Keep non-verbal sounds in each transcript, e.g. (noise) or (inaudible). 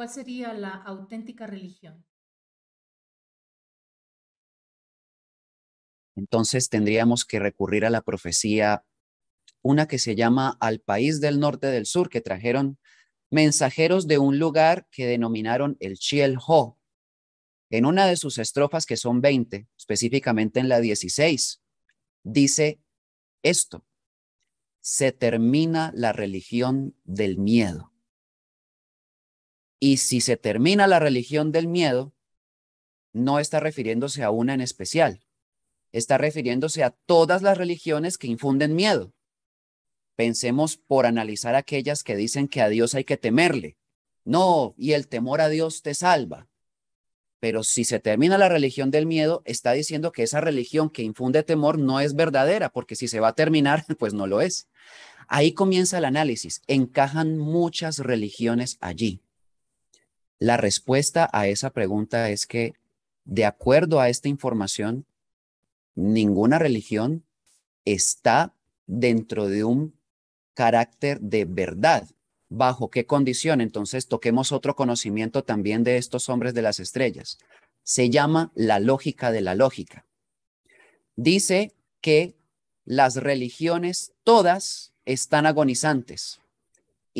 ¿Cuál sería la auténtica religión? Entonces tendríamos que recurrir a la profecía, una que se llama Al país del norte del sur, que trajeron mensajeros de un lugar que denominaron el Chiel Ho. En una de sus estrofas, que son 20, específicamente en la 16, dice esto, se termina la religión del miedo. Y si se termina la religión del miedo, no está refiriéndose a una en especial, está refiriéndose a todas las religiones que infunden miedo. Pensemos por analizar aquellas que dicen que a Dios hay que temerle. No, y el temor a Dios te salva. Pero si se termina la religión del miedo, está diciendo que esa religión que infunde temor no es verdadera, porque si se va a terminar, (laughs) pues no lo es. Ahí comienza el análisis. Encajan muchas religiones allí. La respuesta a esa pregunta es que, de acuerdo a esta información, ninguna religión está dentro de un carácter de verdad. ¿Bajo qué condición? Entonces toquemos otro conocimiento también de estos hombres de las estrellas. Se llama la lógica de la lógica. Dice que las religiones todas están agonizantes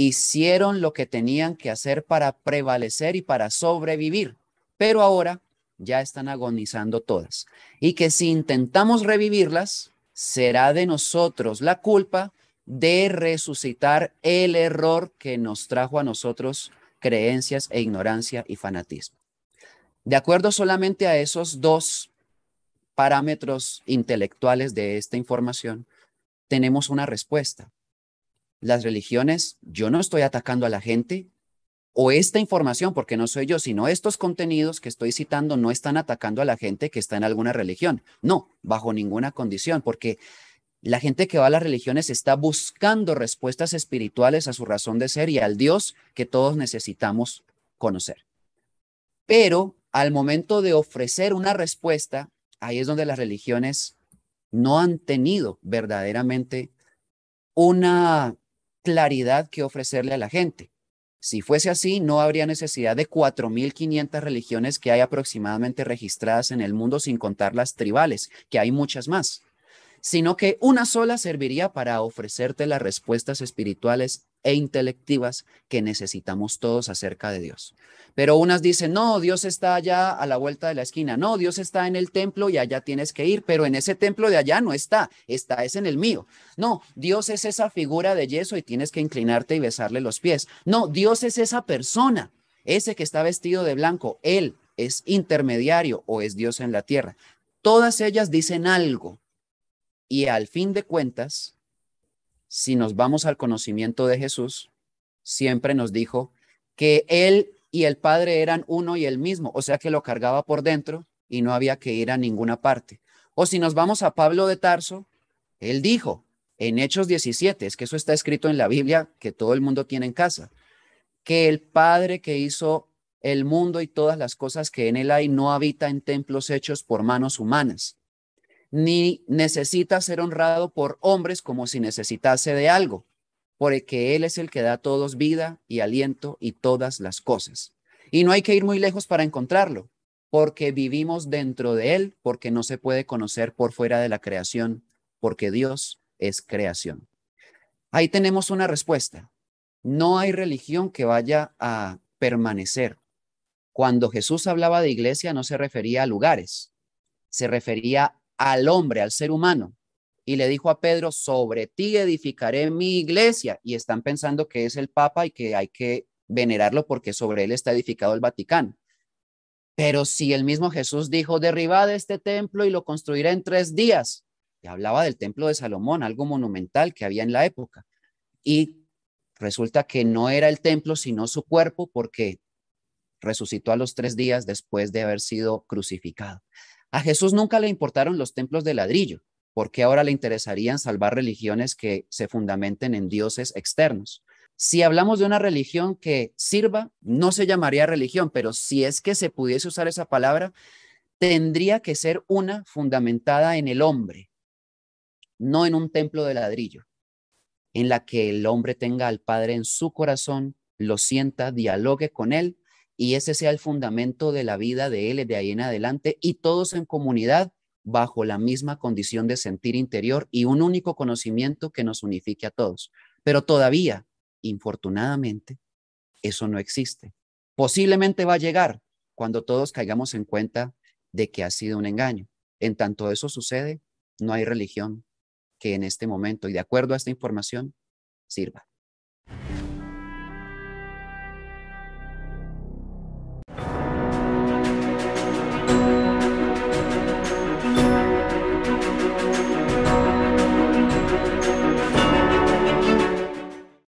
hicieron lo que tenían que hacer para prevalecer y para sobrevivir, pero ahora ya están agonizando todas. Y que si intentamos revivirlas, será de nosotros la culpa de resucitar el error que nos trajo a nosotros creencias e ignorancia y fanatismo. De acuerdo solamente a esos dos parámetros intelectuales de esta información, tenemos una respuesta las religiones, yo no estoy atacando a la gente o esta información, porque no soy yo, sino estos contenidos que estoy citando no están atacando a la gente que está en alguna religión. No, bajo ninguna condición, porque la gente que va a las religiones está buscando respuestas espirituales a su razón de ser y al Dios que todos necesitamos conocer. Pero al momento de ofrecer una respuesta, ahí es donde las religiones no han tenido verdaderamente una claridad que ofrecerle a la gente. Si fuese así, no habría necesidad de 4.500 religiones que hay aproximadamente registradas en el mundo, sin contar las tribales, que hay muchas más, sino que una sola serviría para ofrecerte las respuestas espirituales e intelectivas que necesitamos todos acerca de Dios. Pero unas dicen, no, Dios está allá a la vuelta de la esquina, no, Dios está en el templo y allá tienes que ir, pero en ese templo de allá no está, está es en el mío. No, Dios es esa figura de yeso y tienes que inclinarte y besarle los pies. No, Dios es esa persona, ese que está vestido de blanco, él es intermediario o es Dios en la tierra. Todas ellas dicen algo y al fin de cuentas si nos vamos al conocimiento de Jesús, siempre nos dijo que Él y el Padre eran uno y el mismo, o sea que lo cargaba por dentro y no había que ir a ninguna parte. O si nos vamos a Pablo de Tarso, él dijo en Hechos 17, es que eso está escrito en la Biblia que todo el mundo tiene en casa, que el Padre que hizo el mundo y todas las cosas que en él hay no habita en templos hechos por manos humanas, ni necesita ser honrado por hombres como si necesitase de algo, porque Él es el que da a todos vida y aliento y todas las cosas. Y no hay que ir muy lejos para encontrarlo, porque vivimos dentro de Él, porque no se puede conocer por fuera de la creación, porque Dios es creación. Ahí tenemos una respuesta. No hay religión que vaya a permanecer. Cuando Jesús hablaba de iglesia no se refería a lugares, se refería al hombre, al ser humano, y le dijo a Pedro, sobre ti edificaré mi iglesia. Y están pensando que es el Papa y que hay que venerarlo porque sobre él está edificado el Vaticano. Pero si el mismo Jesús dijo, derribad este templo y lo construiré en tres días, y hablaba del templo de Salomón, algo monumental que había en la época. Y resulta que no era el templo, sino su cuerpo, porque resucitó a los tres días después de haber sido crucificado. A Jesús nunca le importaron los templos de ladrillo, porque ahora le interesarían salvar religiones que se fundamenten en dioses externos? Si hablamos de una religión que sirva, no se llamaría religión, pero si es que se pudiese usar esa palabra, tendría que ser una fundamentada en el hombre, no en un templo de ladrillo, en la que el hombre tenga al Padre en su corazón, lo sienta, dialogue con él y ese sea el fundamento de la vida de él de ahí en adelante y todos en comunidad bajo la misma condición de sentir interior y un único conocimiento que nos unifique a todos. Pero todavía, infortunadamente, eso no existe. Posiblemente va a llegar cuando todos caigamos en cuenta de que ha sido un engaño. En tanto eso sucede, no hay religión que en este momento, y de acuerdo a esta información, sirva.